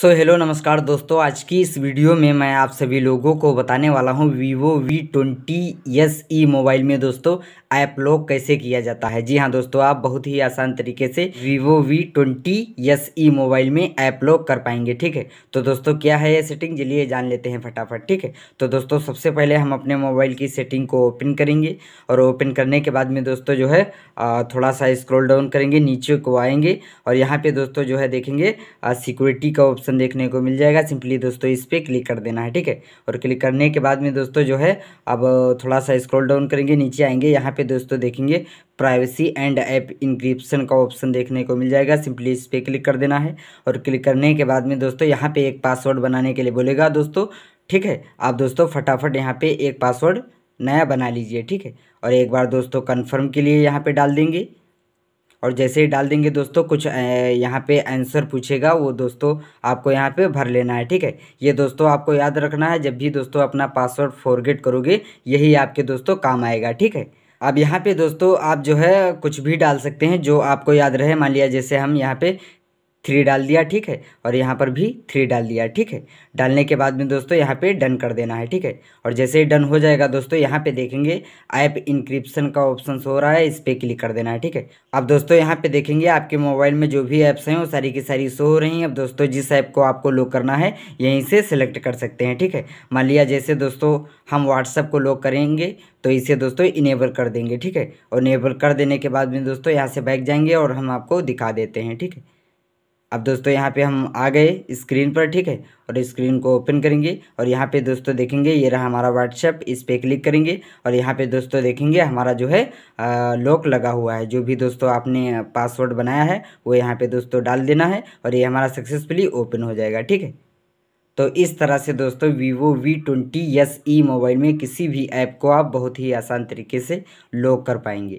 सो so, hello नमस्कार दोस्तों आज की इस वीडियो में मैं आप सभी लोगों को बताने वाला हूँ Vivo V twenty E mobile में दोस्तों ऐप लॉक कैसे किया जाता है जी हाँ दोस्तों आप बहुत ही आसान तरीके से Vivo V twenty E mobile में ऐप लॉक कर पाएंगे ठीक है तो दोस्तों क्या है ये सेटिंग चलिए जान लेते हैं फटाफट ठीक है तो दोस्तों सबसे पहले हम अपने मोबाइल की सेटिंग को ओपन करेंगे और ओपन करने के बाद में दोस्तों जो है थोड़ा सा स्क्रोल डाउन करेंगे नीचे को आएंगे और यहाँ पर दोस्तों जो है देखेंगे सिक्योरिटी का ऑप्शन ऑप्शन देखने को मिल जाएगा सिंपली दोस्तों इस पर क्लिक कर देना है ठीक है और क्लिक करने के बाद में दोस्तों जो है अब थोड़ा सा स्क्रॉल डाउन करेंगे नीचे आएंगे यहाँ पे दोस्तों देखेंगे प्राइवेसी एंड ऐप इंक्रिप्शन का ऑप्शन देखने को मिल जाएगा सिंपली इस पर क्लिक कर देना है और क्लिक करने के बाद में दोस्तों यहाँ पर एक पासवर्ड बनाने के लिए बोलेगा दोस्तों ठीक है आप दोस्तों फटाफट यहाँ पे एक पासवर्ड नया बना लीजिए ठीक है और एक बार दोस्तों कन्फर्म के लिए यहाँ पर डाल देंगे और जैसे ही डाल देंगे दोस्तों कुछ यहाँ पे आंसर पूछेगा वो दोस्तों आपको यहाँ पे भर लेना है ठीक है ये दोस्तों आपको याद रखना है जब भी दोस्तों अपना पासवर्ड फॉरगेट करोगे यही आपके दोस्तों काम आएगा ठीक है अब यहाँ पे दोस्तों आप जो है कुछ भी डाल सकते हैं जो आपको याद रहे मान लिया जैसे हम यहाँ पे थ्री डाल दिया ठीक है और यहाँ पर भी थ्री डाल दिया ठीक है डालने के बाद में दोस्तों यहाँ पे डन कर देना है ठीक है और जैसे ही डन हो जाएगा दोस्तों यहाँ पे देखेंगे ऐप इंक्रिप्शन का ऑप्शन हो रहा है इस पर क्लिक कर देना है ठीक है अब दोस्तों यहाँ पे देखेंगे आपके मोबाइल में जो भी ऐप्स हैं वो सारी की सारी शो हो रही हैं अब दोस्तों जिस ऐप को आपको लॉक करना है यहीं से सिलेक्ट कर सकते हैं ठीक है मान लिया जैसे दोस्तों हम व्हाट्सअप को लॉक करेंगे तो इसे दोस्तों इनेबल कर देंगे ठीक है और इनेबल कर देने के बाद में दोस्तों यहाँ से बैक जाएंगे और हम आपको दिखा देते हैं ठीक है अब दोस्तों यहाँ पे हम आ गए स्क्रीन पर ठीक है और स्क्रीन को ओपन करेंगे और यहाँ पे दोस्तों देखेंगे ये रहा हमारा व्हाट्सएप इस पर क्लिक करेंगे और यहाँ पे दोस्तों देखेंगे हमारा जो है लॉक लगा हुआ है जो भी दोस्तों आपने पासवर्ड बनाया है वो यहाँ पे दोस्तों डाल देना है और ये हमारा सक्सेसफुली ओपन हो जाएगा ठीक है तो इस तरह से दोस्तों Vivo V twenty E mobile में किसी भी ऐप को आप बहुत ही आसान तरीके से लॉक कर पाएंगे